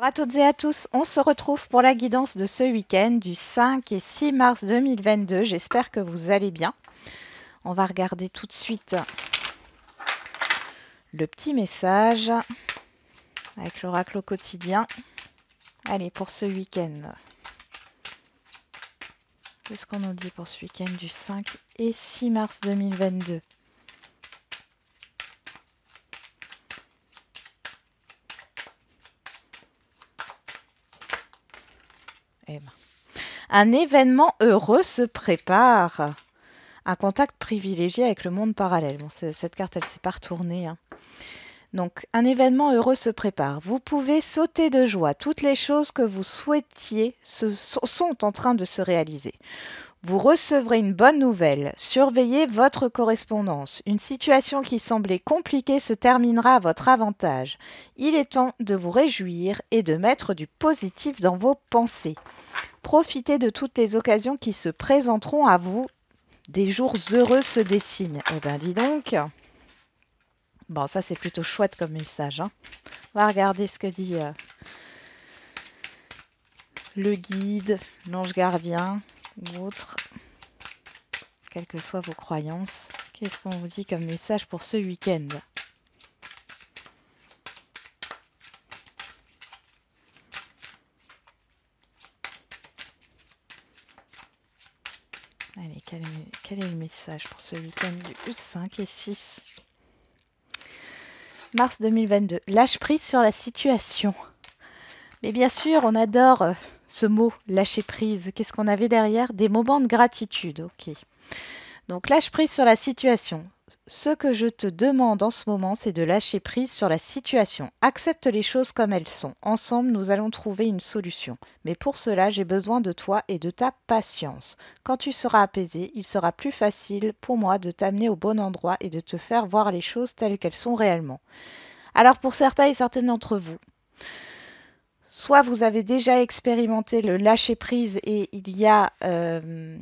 Bonjour à toutes et à tous, on se retrouve pour la guidance de ce week-end du 5 et 6 mars 2022. J'espère que vous allez bien. On va regarder tout de suite le petit message avec l'oracle au quotidien. Allez, pour ce week-end. Qu'est-ce qu'on nous dit pour ce week-end du 5 et 6 mars 2022 Un événement heureux se prépare. Un contact privilégié avec le monde parallèle. Bon, cette carte, elle s'est pas retournée. Hein. Donc, un événement heureux se prépare. Vous pouvez sauter de joie. Toutes les choses que vous souhaitiez se, sont en train de se réaliser. Vous recevrez une bonne nouvelle. Surveillez votre correspondance. Une situation qui semblait compliquée se terminera à votre avantage. Il est temps de vous réjouir et de mettre du positif dans vos pensées. Profitez de toutes les occasions qui se présenteront à vous. Des jours heureux se dessinent. Eh bien, dis donc. Bon, ça c'est plutôt chouette comme message. Hein. On va regarder ce que dit euh, le guide, l'ange gardien ou autre. Quelles que soient vos croyances. Qu'est-ce qu'on vous dit comme message pour ce week-end pour ce week-end du 5 et 6 mars 2022. Lâche prise sur la situation. Mais bien sûr, on adore euh, ce mot, lâcher prise. Qu'est-ce qu'on avait derrière Des moments de gratitude, ok. Donc lâche prise sur la situation. Ce que je te demande en ce moment, c'est de lâcher prise sur la situation. Accepte les choses comme elles sont. Ensemble, nous allons trouver une solution. Mais pour cela, j'ai besoin de toi et de ta patience. Quand tu seras apaisé, il sera plus facile pour moi de t'amener au bon endroit et de te faire voir les choses telles qu'elles sont réellement. Alors pour certains et certaines d'entre vous, soit vous avez déjà expérimenté le lâcher prise et il y a... Euh,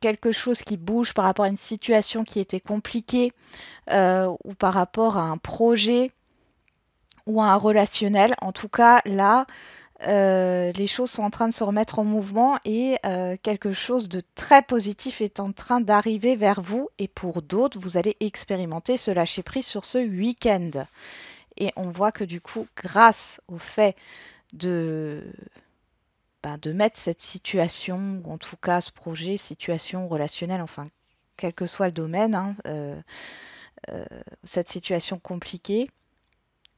quelque chose qui bouge par rapport à une situation qui était compliquée euh, ou par rapport à un projet ou à un relationnel. En tout cas, là, euh, les choses sont en train de se remettre en mouvement et euh, quelque chose de très positif est en train d'arriver vers vous et pour d'autres, vous allez expérimenter ce lâcher-prise sur ce week-end. Et on voit que du coup, grâce au fait de ben, de mettre cette situation, ou en tout cas ce projet, situation relationnelle, enfin, quel que soit le domaine, hein, euh, euh, cette situation compliquée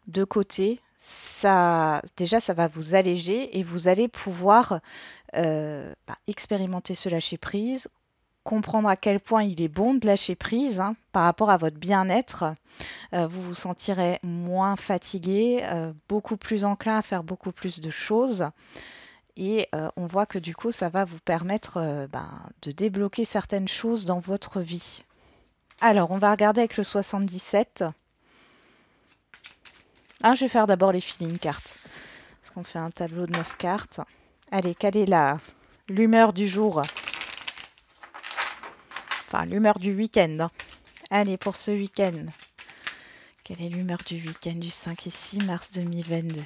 de côté, ça, déjà, ça va vous alléger et vous allez pouvoir euh, ben, expérimenter ce lâcher prise, comprendre à quel point il est bon de lâcher prise hein, par rapport à votre bien-être. vous vous sentirez moins fatigué, beaucoup plus enclin à faire beaucoup plus de choses. Et euh, on voit que du coup, ça va vous permettre euh, ben, de débloquer certaines choses dans votre vie. Alors, on va regarder avec le 77. Ah, je vais faire d'abord les feeling cartes. Parce qu'on fait un tableau de 9 cartes. Allez, quelle est l'humeur du jour Enfin, l'humeur du week-end. Allez, pour ce week-end. Quelle est l'humeur du week-end du 5 et 6 mars 2022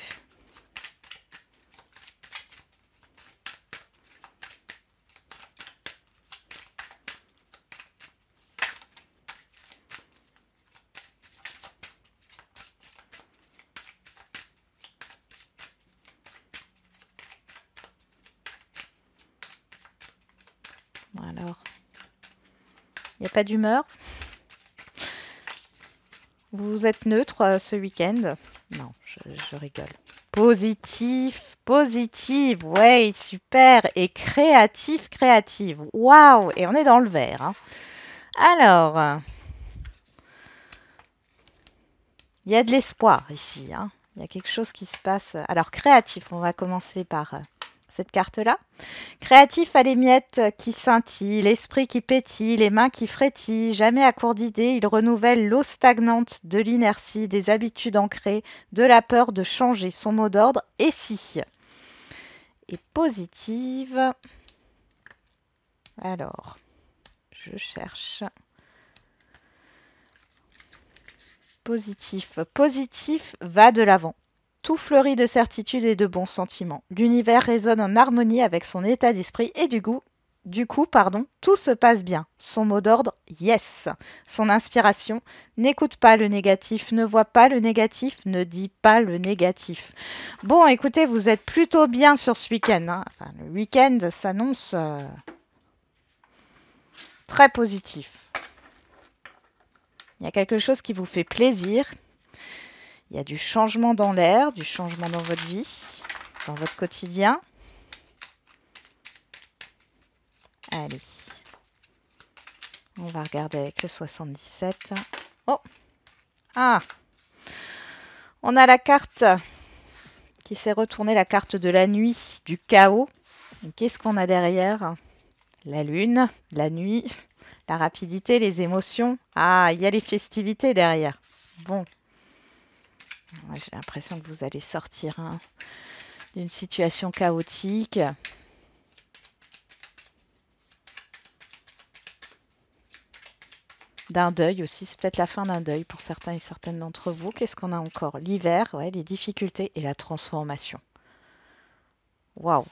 pas d'humeur Vous êtes neutre euh, ce week-end Non, je, rigole. Positif, positive, ouais, super. Et créatif, créative. Waouh Et on est dans le vert. Hein. Alors, il y a de l'espoir ici. Hein. Il y a quelque chose qui se passe. Alors, créatif, on va commencer par euh, cette carte-là. Créatif à les miettes qui scintillent, l'esprit qui pétille, les mains qui frétillent, jamais à court d'idées, il renouvelle l'eau stagnante de l'inertie, des habitudes ancrées, de la peur de changer. Son mot d'ordre Et si. Et positive. Alors, je cherche. Positif. Positif va de l'avant. Tout fleurit de certitude et de bons sentiments. L'univers résonne en harmonie avec son état d'esprit et du goût. Du coup, pardon, tout se passe bien. Son mot d'ordre, yes. Son inspiration, n'écoute pas le négatif, ne vois pas le négatif, ne dis pas le négatif. Bon, écoutez, vous êtes plutôt bien sur ce week-end. Hein. le week-end s'annonce euh, très positif. Il y a quelque chose qui vous fait plaisir, il y a du changement dans l'air, du changement dans votre vie, dans votre quotidien. Allez. On va regarder avec le 77. Oh Ah On a la carte qui s'est retournée, la carte de la nuit, du chaos. Qu'est-ce qu'on a derrière La lune, la nuit, la rapidité, les émotions. Ah, il y a les festivités derrière. Bon, j'ai l'impression que vous allez sortir hein, d'une situation chaotique. d'un deuil aussi. C'est peut-être la fin d'un deuil pour certains et certaines d'entre vous. Qu'est-ce qu'on a encore L'hiver, ouais, les difficultés et la transformation. Waouh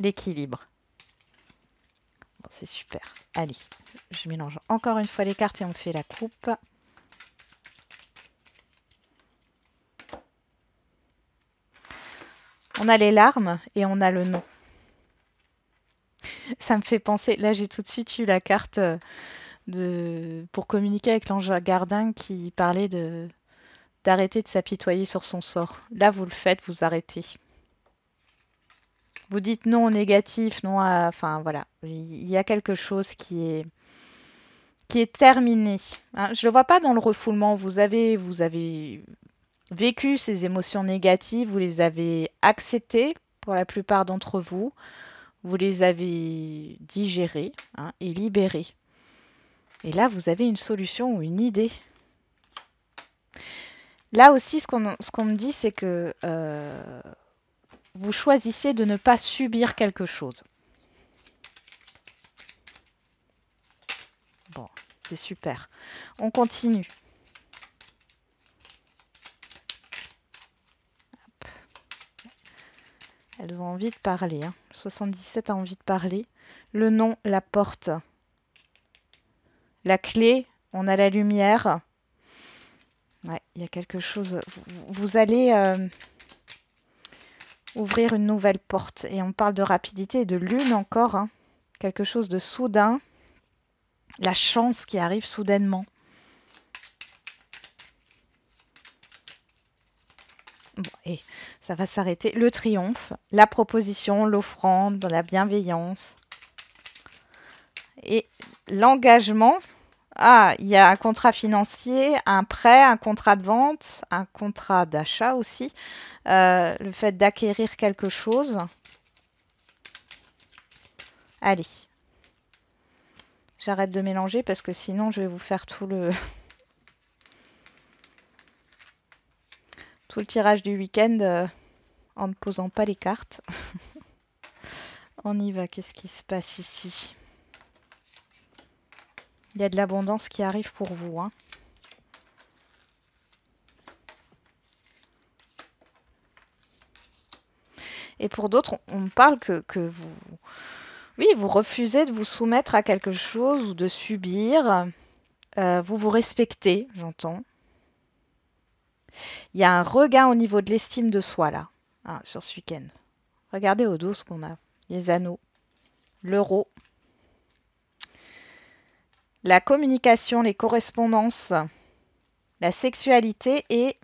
L'équilibre. c'est super. Allez, je mélange encore une fois les cartes et on fait la coupe. On a les larmes et on a le nom. Ça me fait penser, là j'ai tout de suite eu la carte euh, de, pour communiquer avec l'ange gardin qui parlait de d'arrêter de s'apitoyer sur son sort. Là vous le faites, vous arrêtez. Vous dites non au négatif, non à... Enfin voilà, il y a quelque chose qui est qui est terminé. Hein, je ne le vois pas dans le refoulement. Vous avez, vous avez vécu ces émotions négatives, vous les avez acceptées pour la plupart d'entre vous, vous les avez digérées hein, et libérées. Et là, vous avez une solution ou une idée. Là aussi, ce qu'on me dit, c'est que euh, vous choisissez de ne pas subir quelque chose. Bon, c'est super. On continue. Elles ont envie de parler. 77 hein. a envie de parler. Le nom, la porte. La clé, on a la lumière. Ouais, il y a quelque chose. Vous allez euh, ouvrir une nouvelle porte. Et on parle de rapidité et de lune encore. Hein. Quelque chose de soudain. La chance qui arrive soudainement. Bon, et ça va s'arrêter. Le triomphe, la proposition, l'offrande, la bienveillance. Et l'engagement. Ah, il y a un contrat financier, un prêt, un contrat de vente, un contrat d'achat aussi. Euh, le fait d'acquérir quelque chose. Allez. J'arrête de mélanger parce que sinon je vais vous faire tout le... le tirage du week-end euh, en ne posant pas les cartes. On y va, qu'est-ce qui se passe ici Il y a de l'abondance qui arrive pour vous. Hein. Et pour d'autres, on parle que, vous... Oui, vous refusez de vous soumettre à quelque chose ou de subir. Euh, vous vous respectez, j'entends. Il y a un regain au niveau de l'estime de soi, là, hein, sur ce week-end. Regardez au dos ce qu'on a. Les anneaux, l'euro, la communication, les correspondances, la sexualité et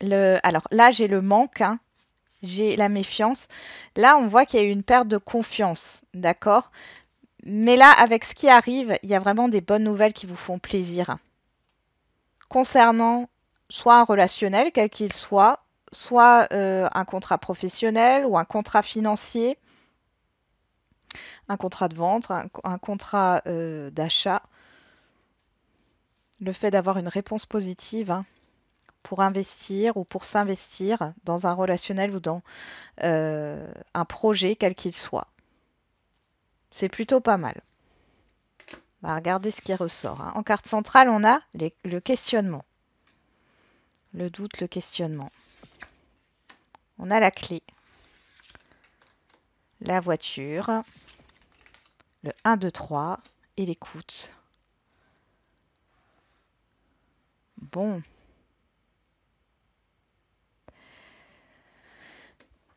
le... Alors là, j'ai le manque, hein. j'ai la méfiance. Là, on voit qu'il y a eu une perte de confiance, d'accord Mais là, avec ce qui arrive, il y a vraiment des bonnes nouvelles qui vous font plaisir concernant soit un relationnel, quel qu'il soit, soit euh, un contrat professionnel ou un contrat financier, un contrat de vente, un, contrat euh, d'achat. Le fait d'avoir une réponse positive hein, pour investir ou pour s'investir dans un relationnel ou dans euh, un projet, quel qu'il soit. C'est plutôt pas mal. Regardez regarder ce qui ressort. Hein. En carte centrale, on a le questionnement. Le doute, le questionnement. On a la clé. La voiture. Le 1, 2, 3. Et l'écoute. Bon.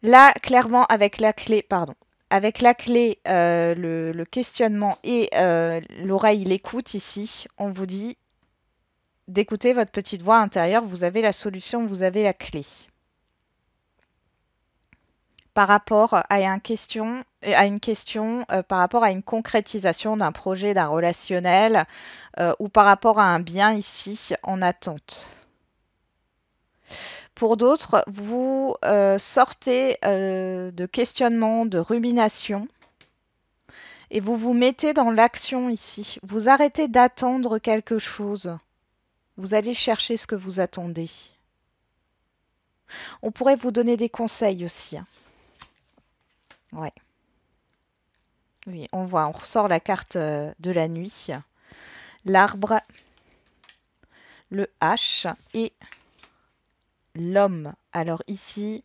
Là, clairement, avec la clé, pardon, avec la clé, euh, le, questionnement et euh, l'oreille, l'écoute ici, on vous dit d'écouter votre petite voix intérieure, vous avez la solution, vous avez la clé. Par rapport à, une question, euh, par rapport à une concrétisation d'un projet, d'un relationnel, ou par rapport à un bien ici en attente. Pour d'autres, vous euh, sortez euh, de questionnement, de rumination, et vous vous mettez dans l'action ici. Vous arrêtez d'attendre quelque chose. Vous allez chercher ce que vous attendez. On pourrait vous donner des conseils aussi. Hein. Ouais. Oui, on voit, on ressort la carte euh, de la nuit. L'arbre, le H et l'homme. Alors ici,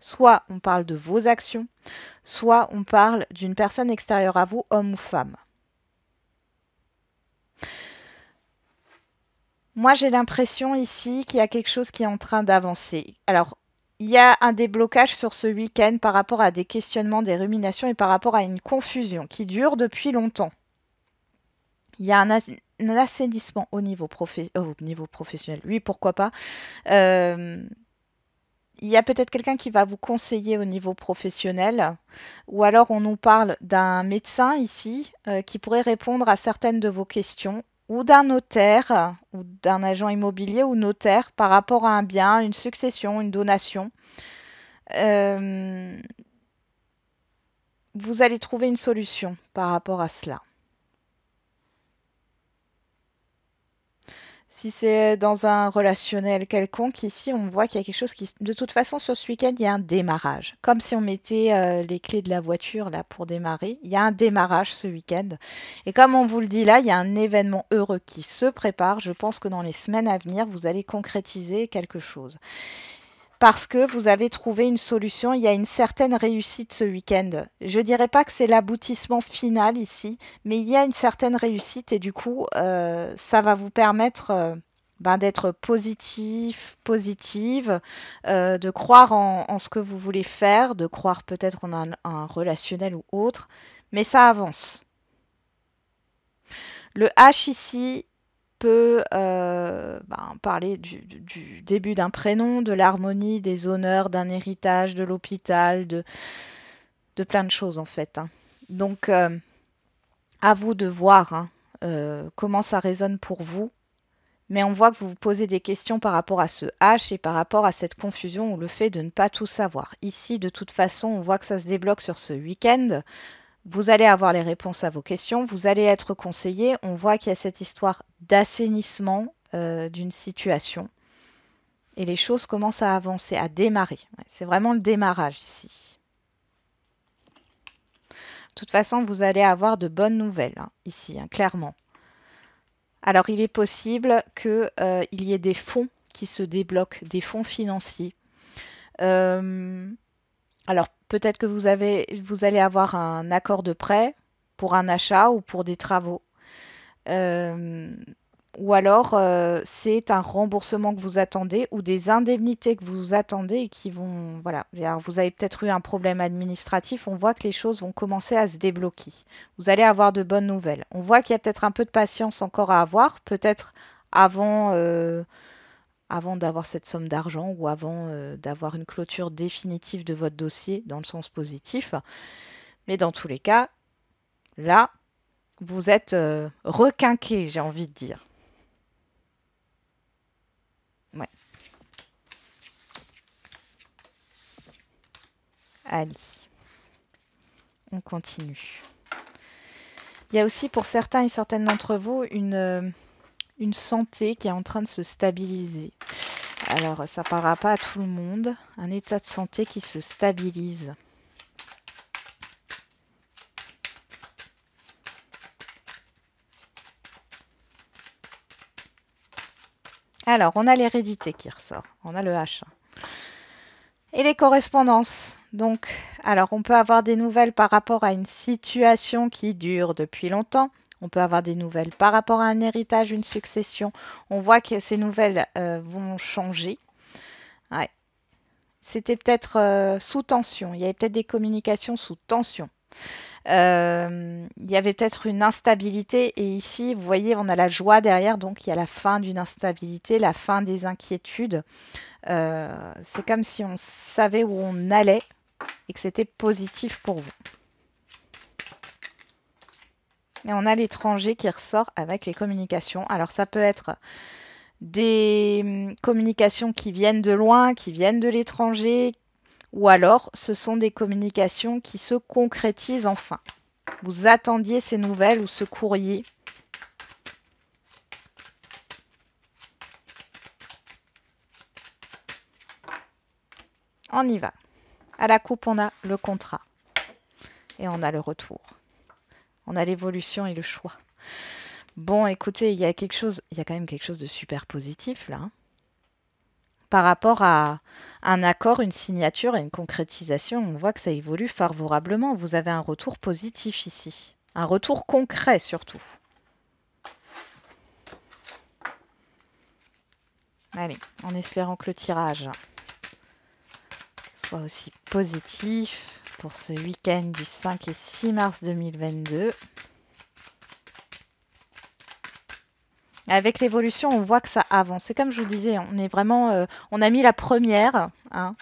soit on parle de vos actions, soit on parle d'une personne extérieure à vous, homme ou femme. Moi, j'ai l'impression ici qu'il y a quelque chose qui est en train d'avancer. Alors, il y a un déblocage sur ce week-end par rapport à des questionnements, des ruminations et par rapport à une confusion qui dure depuis longtemps. Il y a un, l'assainissement au niveau, euh, au niveau, professionnel, oui, pourquoi pas. Euh, il y a peut-être quelqu'un qui va vous conseiller au niveau professionnel, ou alors on nous parle d'un médecin ici euh, qui pourrait répondre à certaines de vos questions, ou d'un notaire, ou d'un agent immobilier ou notaire par rapport à un bien, une succession, une donation. vous allez trouver une solution par rapport à cela. Si c'est dans un relationnel quelconque, ici, on voit qu'il y a quelque chose qui... De toute façon, sur ce week-end, il y a un démarrage. Comme si on mettait euh, les clés de la voiture là pour démarrer. Il y a un démarrage ce week-end. Et comme on vous le dit là, il y a un événement heureux qui se prépare. Je pense que dans les semaines à venir, vous allez concrétiser quelque chose parce que vous avez trouvé une solution. Il y a une certaine réussite ce week-end. Je ne dirais pas que c'est l'aboutissement final ici, mais il y a une certaine réussite et du coup, euh, ça va vous permettre euh, ben, d'être positif, positive, euh, de croire en, ce que vous voulez faire, de croire peut-être en un relationnel ou autre, mais ça avance. Le H ici, euh, ben, parler du, début d'un prénom, de l'harmonie, des honneurs, d'un héritage, de l'hôpital, de, de plein de choses en fait. Hein. Donc, euh, à vous de voir hein, euh, comment ça résonne pour vous. Mais on voit que vous vous posez des questions par rapport à ce H et par rapport à cette confusion ou le fait de ne pas tout savoir. Ici, de toute façon, on voit que ça se débloque sur ce week-end. Vous allez avoir les réponses à vos questions, vous allez être conseillé. On voit qu'il y a cette histoire d'assainissement euh, d'une situation. Et les choses commencent à avancer, à démarrer. C'est vraiment le démarrage ici. De toute façon, vous allez avoir de bonnes nouvelles hein, ici, hein, clairement. Alors, il est possible qu'il euh, y ait des fonds qui se débloquent, des fonds financiers. Euh, alors peut-être que vous, avez, vous allez avoir un accord de prêt pour un achat ou pour des travaux. Euh, ou alors euh, c'est un remboursement que vous attendez ou des indemnités que vous attendez et qui vont voilà vous avez peut-être eu un problème administratif on voit que les choses vont commencer à se débloquer vous allez avoir de bonnes nouvelles on voit qu'il y a peut-être un peu de patience encore à avoir peut-être avant euh, avant d'avoir cette somme d'argent ou avant euh, d'avoir une clôture définitive de votre dossier dans le sens positif. Mais dans tous les cas, là, vous êtes euh, requinqué, j'ai envie de dire. Ouais. Allez, on continue. Il y a aussi pour certains et certaines d'entre vous une euh, une santé qui est en train de se stabiliser. Alors, ça ne parlera pas à tout le monde. Un état de santé qui se stabilise. Alors, on a l'hérédité qui ressort. On a le H. Et les correspondances. Donc, alors, on peut avoir des nouvelles par rapport à une situation qui dure depuis longtemps on peut avoir des nouvelles. Par rapport à un héritage, une succession, on voit que ces nouvelles euh, vont changer. C'était peut-être euh, sous tension. Il y avait peut-être des communications sous tension. Euh, il y avait peut-être une instabilité et ici, vous voyez, on a la joie derrière, donc il y a la fin d'une instabilité, la fin des inquiétudes. c'est comme si on savait où on allait et que c'était positif pour vous. Et on a l'étranger qui ressort avec les communications. Alors ça peut être des hum, communications qui viennent de loin, qui viennent de l'étranger, ou alors ce sont des communications qui se concrétisent enfin. Vous attendiez ces nouvelles ou ce courrier. On y va. À la coupe, on a le contrat et on a le retour. On a l'évolution et le choix. Bon, écoutez, il y a quelque chose, il y a quand même quelque chose de super positif là. Hein. par rapport à un accord, une signature et une concrétisation, on voit que ça évolue favorablement. Vous avez un retour positif ici. Un retour concret surtout. Allez, en espérant que le tirage soit aussi positif pour ce week-end du 5 et 6 mars 2022. Avec l'évolution, on voit que ça avance. C'est comme je vous disais, on est vraiment, euh, on a mis la première. Hein.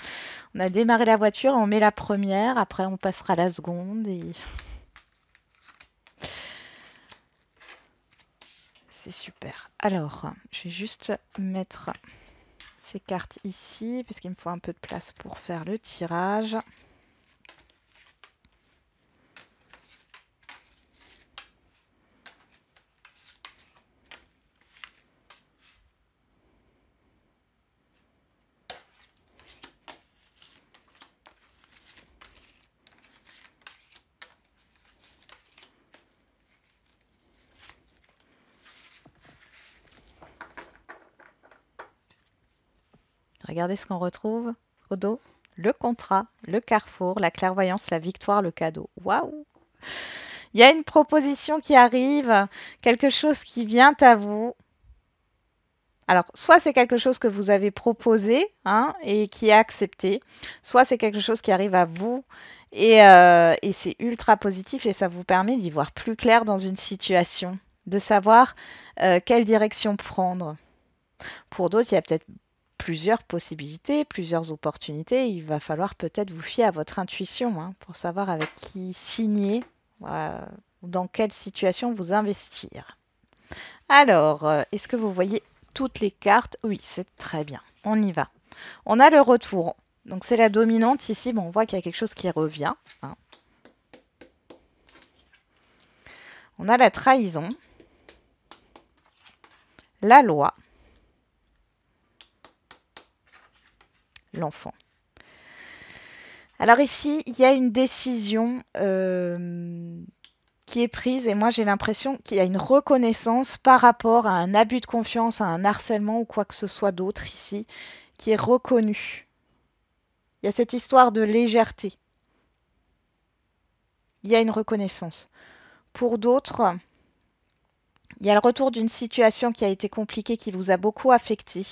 On a démarré la voiture, on met la première. Après, on passera la seconde et c'est super. Alors, je vais juste mettre ces cartes ici, puisqu'il me faut un peu de place pour faire le tirage. Regardez ce qu'on retrouve au dos. Le contrat, le carrefour, la clairvoyance, la victoire, le cadeau. Waouh Il y a une proposition qui arrive, quelque chose qui vient à vous. Alors, soit c'est quelque chose que vous avez proposé hein, et qui est accepté, soit c'est quelque chose qui arrive à vous euh, et, c'est ultra positif et ça vous permet d'y voir plus clair dans une situation, de savoir euh, quelle direction prendre. Pour d'autres, il y a peut-être plusieurs possibilités, plusieurs opportunités. Il va falloir peut-être vous fier à votre intuition hein, pour savoir avec qui signer, ou euh, dans quelle situation vous investir. Alors, euh, est-ce que vous voyez toutes les cartes Oui, c'est très bien. On y va. On a le retour. Donc c'est la dominante ici. on voit qu'il y a quelque chose qui revient. Hein. On a la trahison, la loi, l'enfant. Alors ici, il y a une décision euh, qui est prise et moi j'ai l'impression qu'il y a une reconnaissance par rapport à un abus de confiance, à un harcèlement ou quoi que ce soit d'autre ici, qui est reconnue. Il y a cette histoire de légèreté. Il y a une reconnaissance. Pour d'autres, il y a le retour d'une situation qui a été compliquée, qui vous a beaucoup affecté.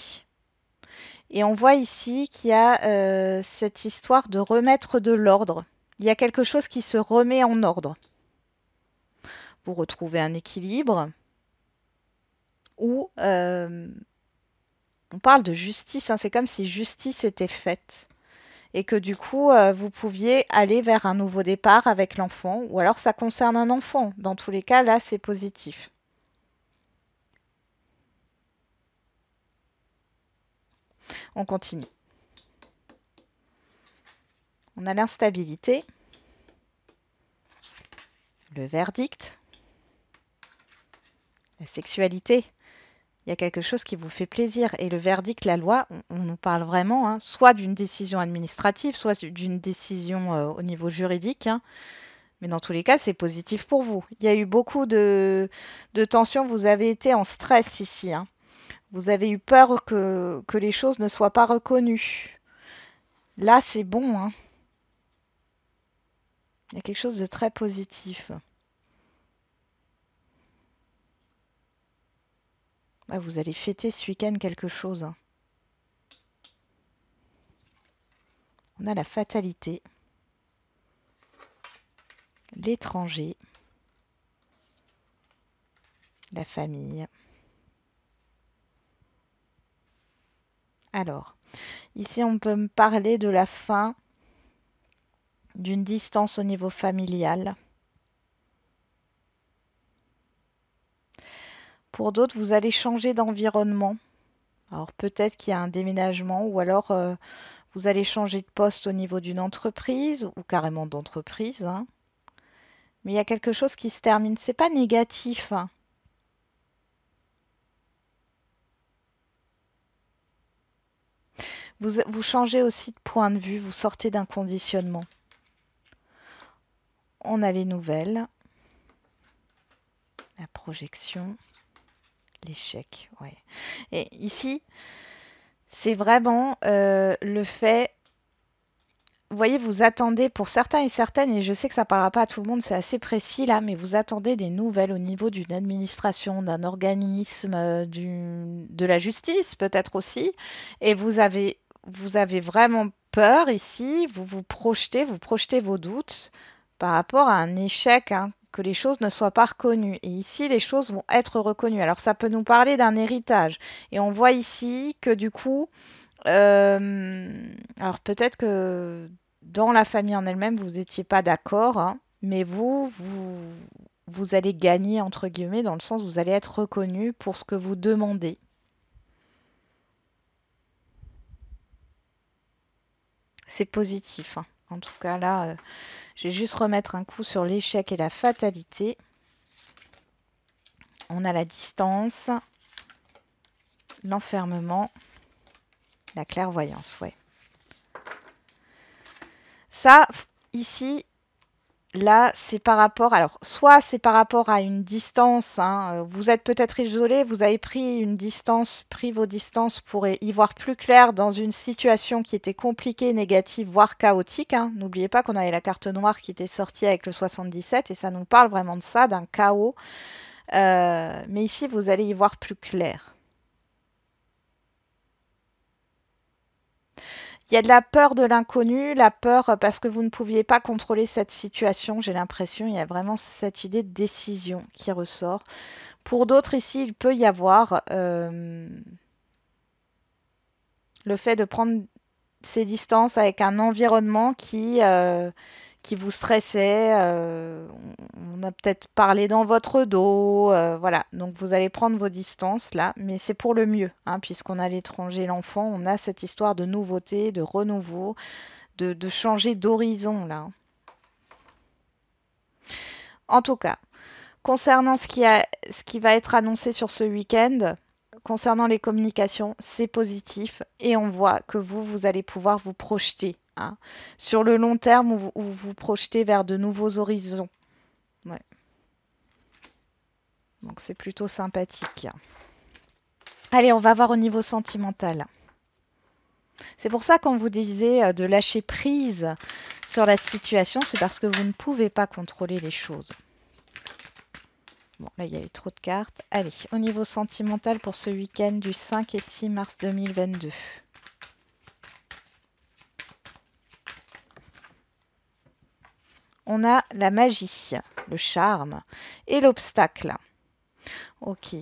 Et on voit ici qu'il y a euh, cette histoire de remettre de l'ordre. Il y a quelque chose qui se remet en ordre. Vous retrouvez un équilibre ou euh, on parle de justice. Hein. C'est comme si justice était faite. Et que du coup, euh, vous pouviez aller vers un nouveau départ avec l'enfant. Ou alors ça concerne un enfant. Dans tous les cas, là, c'est positif. On continue. On a l'instabilité, le verdict, la sexualité. Il y a quelque chose qui vous fait plaisir. Et le verdict, la loi, on, nous parle vraiment, hein, soit d'une décision administrative, soit d'une décision euh, au niveau juridique. Hein. Mais dans tous les cas, c'est positif pour vous. Il y a eu beaucoup de, de tensions, vous avez été en stress ici. Hein. Vous avez eu peur que, les choses ne soient pas reconnues. Là, c'est bon. Hein. Il y a quelque chose de très positif. Ah, vous allez fêter ce week-end quelque chose. Hein. On a la fatalité. L'étranger. La famille. Alors, ici, on peut me parler de la fin d'une distance au niveau familial. Pour d'autres, vous allez changer d'environnement. Alors peut-être qu'il y a un déménagement ou alors euh, vous allez changer de poste au niveau d'une entreprise ou carrément d'entreprise. Hein. Mais il y a quelque chose qui se termine. C'est pas négatif. Hein. Vous, changez aussi de point de vue, vous sortez d'un conditionnement. On a les nouvelles, la projection, l'échec. Ouais. Et ici, c'est vraiment euh, le fait vous voyez, vous attendez pour certains et certaines, et je sais que ça ne parlera pas à tout le monde, c'est assez précis là, mais vous attendez des nouvelles au niveau d'une administration, d'un organisme, euh, du, de la justice peut-être aussi, et vous avez vous avez vraiment peur ici, vous vous projetez, vous projetez vos doutes par rapport à un échec, hein, que les choses ne soient pas reconnues. Et ici, les choses vont être reconnues. Alors ça peut nous parler d'un héritage. Et on voit ici que du coup, euh, alors peut-être que dans la famille en elle-même, vous n'étiez pas d'accord, hein, mais vous, vous, vous allez gagner, entre guillemets, dans le sens où vous allez être reconnu pour ce que vous demandez. c'est positif. Hein. En tout cas, là, j'ai euh, je vais juste remettre un coup sur l'échec et la fatalité. On a la distance, l'enfermement, la clairvoyance, ouais. Ça, ici, Là, c'est par rapport, alors soit c'est par rapport à une distance, hein, euh, vous êtes peut-être isolé, vous avez pris une distance, pris vos distances pour y voir plus clair dans une situation qui était compliquée, négative, voire chaotique. Hein. N'oubliez pas qu'on avait la carte noire qui était sortie avec le 77 et ça nous parle vraiment de ça, d'un chaos. Euh, mais ici, vous allez y voir plus clair. il y a de la peur de l'inconnu, la peur euh, parce que vous ne pouviez pas contrôler cette situation, j'ai l'impression, il y a vraiment cette idée de décision qui ressort. Pour d'autres ici, il peut y avoir euh, le fait de prendre ses distances avec un environnement qui, euh, qui vous stressait, euh, on a peut-être parlé dans votre dos. Euh, voilà, donc vous allez prendre vos distances là, mais c'est pour le mieux, hein, puisqu'on a l'étranger, l'enfant, on a cette histoire de nouveauté, de renouveau, de, changer d'horizon là. En tout cas, concernant ce qui, ce qui va être annoncé sur ce week-end, concernant les communications, c'est positif et on voit que vous, vous allez pouvoir vous projeter sur le long terme où vous, vous projetez vers de nouveaux horizons. Donc c'est plutôt sympathique. Allez, on va voir au niveau sentimental. C'est pour ça qu'on vous disait euh, de lâcher prise sur la situation, c'est parce que vous ne pouvez pas contrôler les choses. Bon, là, il y avait trop de cartes. Allez, au niveau sentimental pour ce week-end du 5 et 6 mars 2022. on a la magie, le charme et l'obstacle. Ok.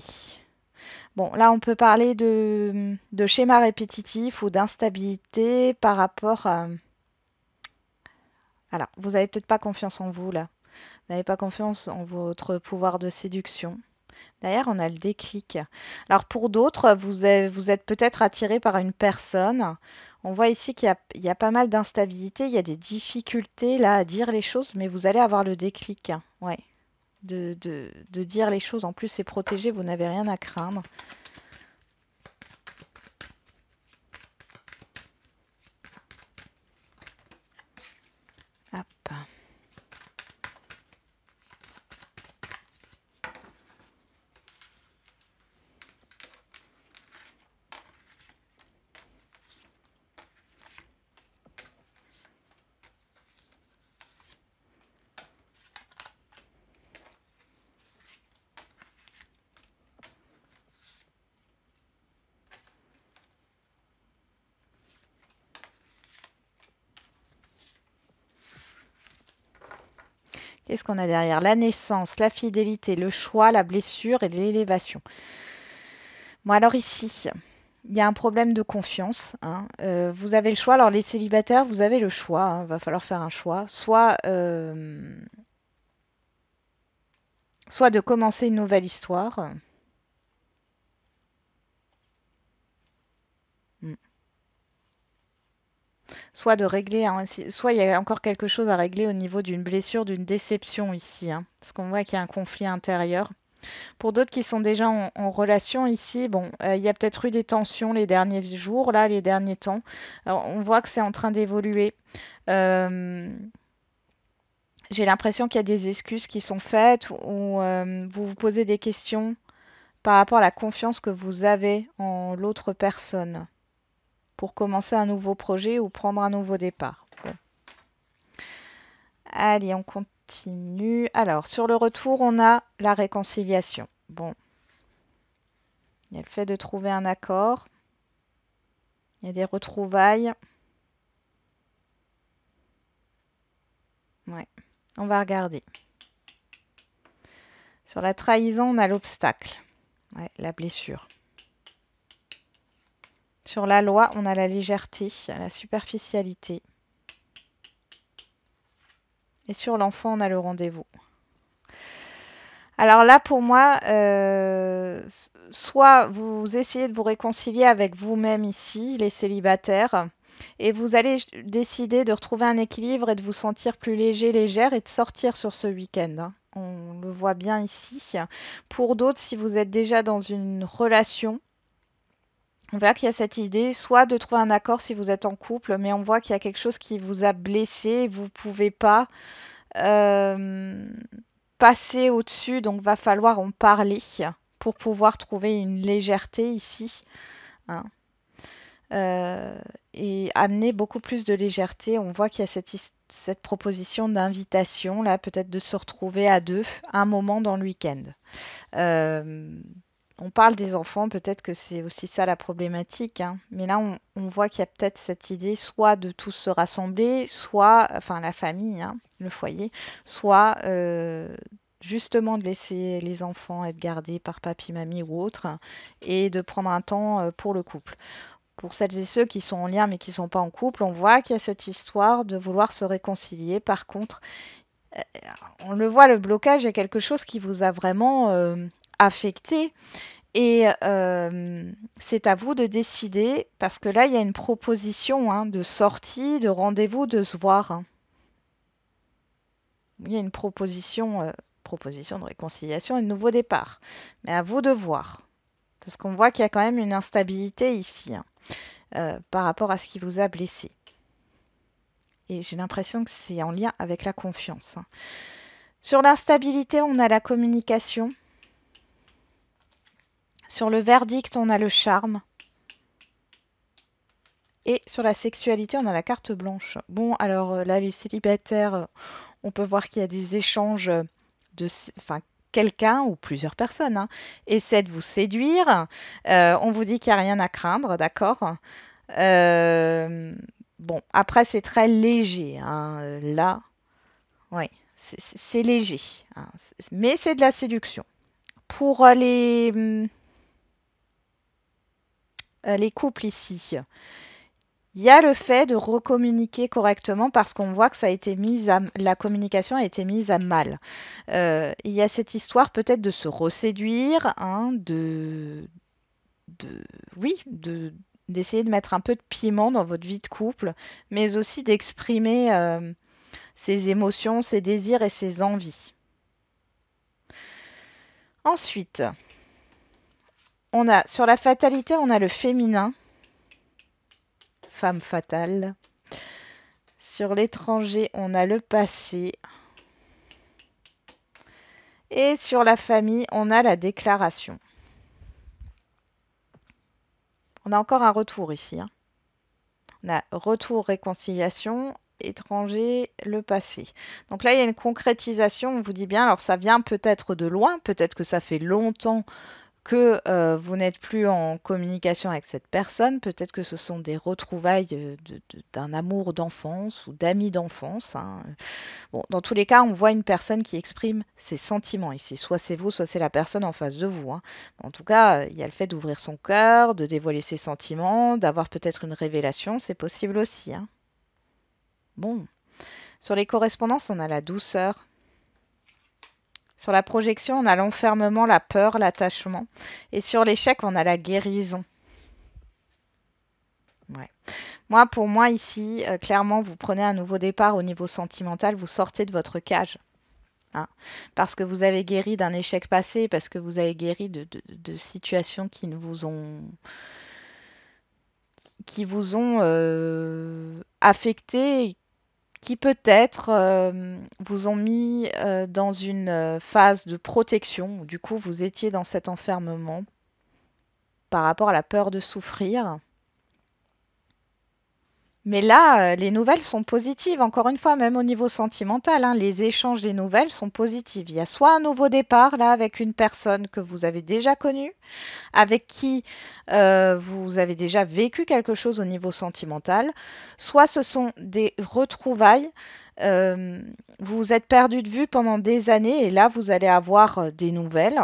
Bon, là, on peut parler de, schéma répétitif ou d'instabilité par rapport à... Alors, vous n'avez peut-être pas confiance en vous, là. Vous n'avez pas confiance en votre pouvoir de séduction. D'ailleurs, on a le déclic. Alors, pour d'autres, vous vous êtes peut-être attiré par une personne on voit ici qu'il y, a pas mal d'instabilité, il y a des difficultés là à dire les choses, mais vous allez avoir le déclic. Hein. ouais. De, de, de, dire les choses, en plus c'est protégé, vous n'avez rien à craindre. Qu'est-ce qu'on a derrière La naissance, la fidélité, le choix, la blessure et l'élévation. Bon, alors ici, il y a un problème de confiance. Hein. Euh, vous avez le choix. Alors, les célibataires, vous avez le choix. il hein. Va falloir faire un choix. Soit, euh, soit de commencer une nouvelle histoire. soit de régler, soit il y a encore quelque chose à régler au niveau d'une blessure, d'une déception ici, hein, parce qu'on voit qu'il y a un conflit intérieur. Pour d'autres qui sont déjà en, relation ici, bon, euh, il y a peut-être eu des tensions les derniers jours, là, les derniers temps. on voit que c'est en train d'évoluer. Euh, j'ai l'impression qu'il y a des excuses qui sont faites ou euh, vous vous posez des questions par rapport à la confiance que vous avez en l'autre personne pour commencer un nouveau projet ou prendre un nouveau départ. Allez, on continue. Alors, sur le retour, on a la réconciliation. Bon. Il y a le fait de trouver un accord. Il y a des retrouvailles. Ouais, on va regarder. Sur la trahison, on a l'obstacle, ouais, la blessure. Sur la loi, on a la légèreté, la superficialité. Et sur l'enfant, on a le rendez-vous. Alors là, pour moi, euh, soit vous essayez de vous réconcilier avec vous-même ici, les célibataires, et vous allez décider de retrouver un équilibre et de vous sentir plus léger, légère, et de sortir sur ce week-end. Hein. On le voit bien ici. Pour d'autres, si vous êtes déjà dans une relation, on voit qu'il y a cette idée soit de trouver un accord si vous êtes en couple, mais on voit qu'il y a quelque chose qui vous a blessé, vous ne pouvez pas euh, passer au-dessus, donc va falloir en parler pour pouvoir trouver une légèreté ici. Hein. Euh, et amener beaucoup plus de légèreté. On voit qu'il y a cette, cette proposition d'invitation, là, peut-être de se retrouver à deux un moment dans le week-end. Euh, on parle des enfants, peut-être que c'est aussi ça la problématique. Hein. Mais là, on, voit qu'il y a peut-être cette idée soit de tous se rassembler, soit, enfin la famille, hein, le foyer, soit euh, justement de laisser les enfants être gardés par papy, mamie ou autre, et de prendre un temps euh, pour le couple. Pour celles et ceux qui sont en lien mais qui ne sont pas en couple, on voit qu'il y a cette histoire de vouloir se réconcilier. Par contre, euh, on le voit, le blocage est quelque chose qui vous a vraiment affecté. Et euh, c'est à vous de décider, parce que là, il y a une proposition hein, de sortie, de rendez-vous, de se voir. Il y a une proposition, euh, proposition de réconciliation et de nouveau départ. Mais à vous de voir. Parce qu'on voit qu'il y a quand même une instabilité ici, hein, euh, par rapport à ce qui vous a blessé. Et j'ai l'impression que c'est en lien avec la confiance. Hein. Sur l'instabilité, on a la communication. Sur le verdict, on a le charme. Et sur la sexualité, on a la carte blanche. Bon, alors euh, là, les célibataires, euh, on peut voir qu'il y a des échanges de... Enfin, quelqu'un ou plusieurs personnes hein, essaient de vous séduire. Euh, on vous dit qu'il n'y a rien à craindre, d'accord Bon, après, c'est très léger. Hein, là, oui, c'est léger. Hein. mais c'est de la séduction. Pour les hmm, euh, les couples ici. Il y a le fait de recommuniquer correctement parce qu'on voit que ça a été mis à, la communication a été mise à mal. Euh, il y a cette histoire peut-être de se reséduire, hein, de, oui, d'essayer de mettre un peu de piment dans votre vie de couple, mais aussi d'exprimer euh, ses émotions, ses désirs et ses envies. Ensuite, on a, sur la fatalité, on a le féminin. Femme fatale. Sur l'étranger, on a le passé. Et sur la famille, on a la déclaration. On a encore un retour ici. Hein. On a retour, réconciliation, étranger, le passé. Donc là, il y a une concrétisation, on vous dit bien, alors ça vient peut-être de loin, peut-être que ça fait longtemps que euh, vous n'êtes plus en communication avec cette personne. Peut-être que ce sont des retrouvailles euh, d'un amour d'enfance ou d'amis d'enfance. Hein. dans tous les cas, on voit une personne qui exprime ses sentiments ici. Soit c'est vous, soit c'est la personne en face de vous. Hein. En tout cas, euh, il y a le fait d'ouvrir son cœur, de dévoiler ses sentiments, d'avoir peut-être une révélation. C'est possible aussi. Hein. Bon. Sur les correspondances, on a la douceur. Sur la projection, on a l'enfermement, la peur, l'attachement. Et sur l'échec, on a la guérison. Ouais. Moi, pour moi, ici, euh, clairement, vous prenez un nouveau départ au niveau sentimental, vous sortez de votre cage. Hein. parce que vous avez guéri d'un échec passé, parce que vous avez guéri de, situations qui ne vous ont qui vous ont euh, affecté, qui peut-être euh, vous ont mis euh, dans une euh, phase de protection, du coup vous étiez dans cet enfermement par rapport à la peur de souffrir. Mais là, euh, les nouvelles sont positives, encore une fois, même au niveau sentimental. Hein, les échanges des nouvelles sont positifs. Il y a soit un nouveau départ, là, avec une personne que vous avez déjà connue, avec qui euh, vous avez déjà vécu quelque chose au niveau sentimental, soit ce sont des retrouvailles. Euh, vous vous êtes perdu de vue pendant des années et là, vous allez avoir des nouvelles.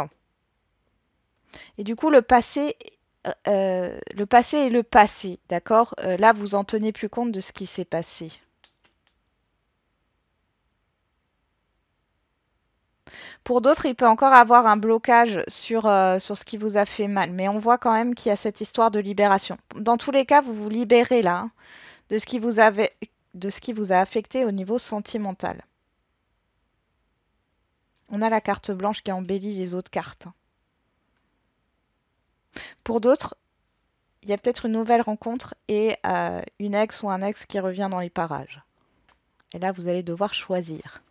Et du coup, le passé euh, euh, le passé est le passé, d'accord euh, Là, vous en tenez plus compte de ce qui s'est passé. Pour d'autres, il peut encore avoir un blocage sur, sur, ce qui vous a fait mal, mais on voit quand même qu'il y a cette histoire de libération. Dans tous les cas, vous vous libérez là hein, de, ce qui vous avait, de ce qui vous a affecté au niveau sentimental. On a la carte blanche qui embellit les autres cartes. Hein. Pour d'autres, il y a peut-être une nouvelle rencontre et euh, une ex ou un ex qui revient dans les parages. Et là, vous allez devoir choisir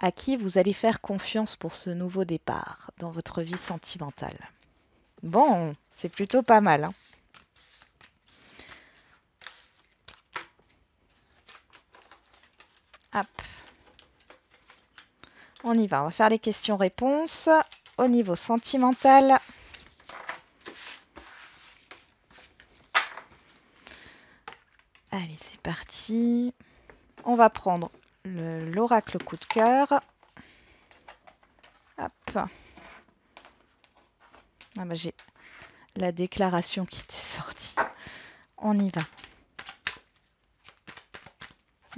à qui vous allez faire confiance pour ce nouveau départ dans votre vie sentimentale. Bon, c'est plutôt pas mal. Hein. On y va, on va faire les questions-réponses au niveau sentimental. parti. On va prendre l'oracle coup de cœur. Hop. Ah bah, j'ai la déclaration qui était sortie. On y va.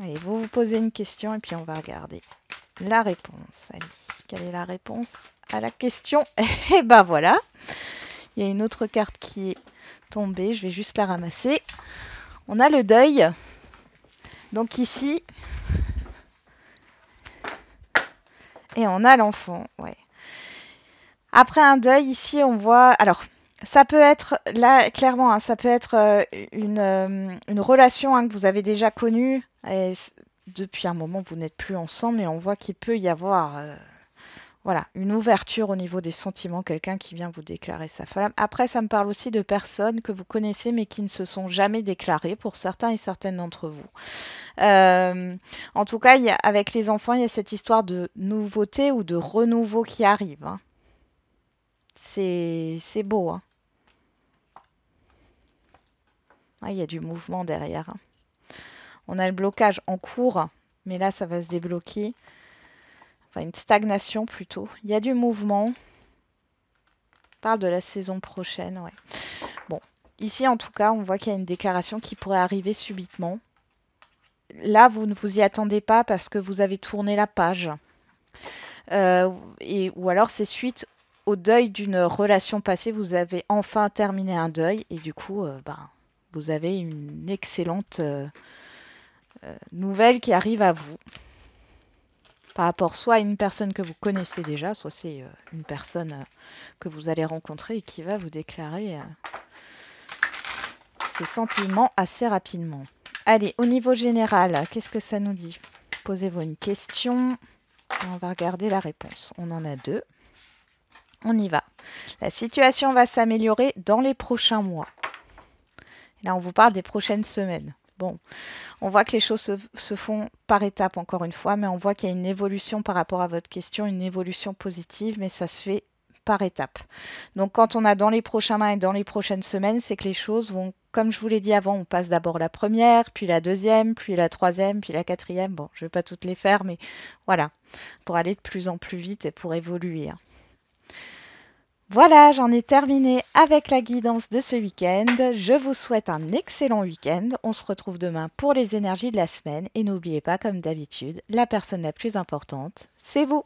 Allez, vous vous posez une question et puis on va regarder la réponse. Allez, quelle est la réponse à la question Et eh ben bah, voilà. Il y a une autre carte qui est tombée. Je vais juste la ramasser. On a le deuil. Donc ici, et on a l'enfant, ouais. Après un deuil, ici, on voit... Alors, ça peut être, là, clairement, hein, ça peut être euh, euh, une, relation hein, que vous avez déjà connue, depuis un moment, vous n'êtes plus ensemble, et on voit qu'il peut y avoir... Euh, voilà, une ouverture au niveau des sentiments, quelqu'un qui vient vous déclarer sa flamme. Après, ça me parle aussi de personnes que vous connaissez mais qui ne se sont jamais déclarées pour certains et certaines d'entre vous. Euh, en tout cas, avec les enfants, il y a cette histoire de nouveauté ou de renouveau qui arrive. Hein. C'est beau. Hein. Ah, il y a du mouvement derrière. Hein. On a le blocage en cours, mais là, ça va se débloquer enfin une stagnation plutôt. Il y a du mouvement. On parle de la saison prochaine, ouais. Bon, ici en tout cas, on voit qu'il y a une déclaration qui pourrait arriver subitement. Là, vous ne vous y attendez pas parce que vous avez tourné la page. Euh, et, ou alors c'est suite au deuil d'une relation passée, vous avez enfin terminé un deuil et du coup, euh, ben, vous avez une excellente euh, nouvelle qui arrive à vous rapport soit à une personne que vous connaissez déjà, soit c'est euh, une personne euh, que vous allez rencontrer et qui va vous déclarer euh, ses sentiments assez rapidement. Allez, au niveau général, qu'est-ce que ça nous dit Posez-vous une question. On va regarder la réponse. On en a deux. On y va. La situation va s'améliorer dans les prochains mois. Là, on vous parle des prochaines semaines. Bon, on voit que les choses se, font par étapes, encore une fois, mais on voit qu'il y a une évolution par rapport à votre question, une évolution positive, mais ça se fait par étapes. Donc quand on a dans les prochains mois et dans les prochaines semaines, c'est que les choses vont, comme je vous l'ai dit avant, on passe d'abord la première, puis la deuxième, puis la troisième, puis la quatrième. Bon, je ne vais pas toutes les faire, mais voilà, pour aller de plus en plus vite et pour évoluer. Hein. Voilà, j'en ai terminé avec la guidance de ce week-end. Je vous souhaite un excellent week-end. On se retrouve demain pour les énergies de la semaine. Et n'oubliez pas, comme d'habitude, la personne la plus importante, c'est vous.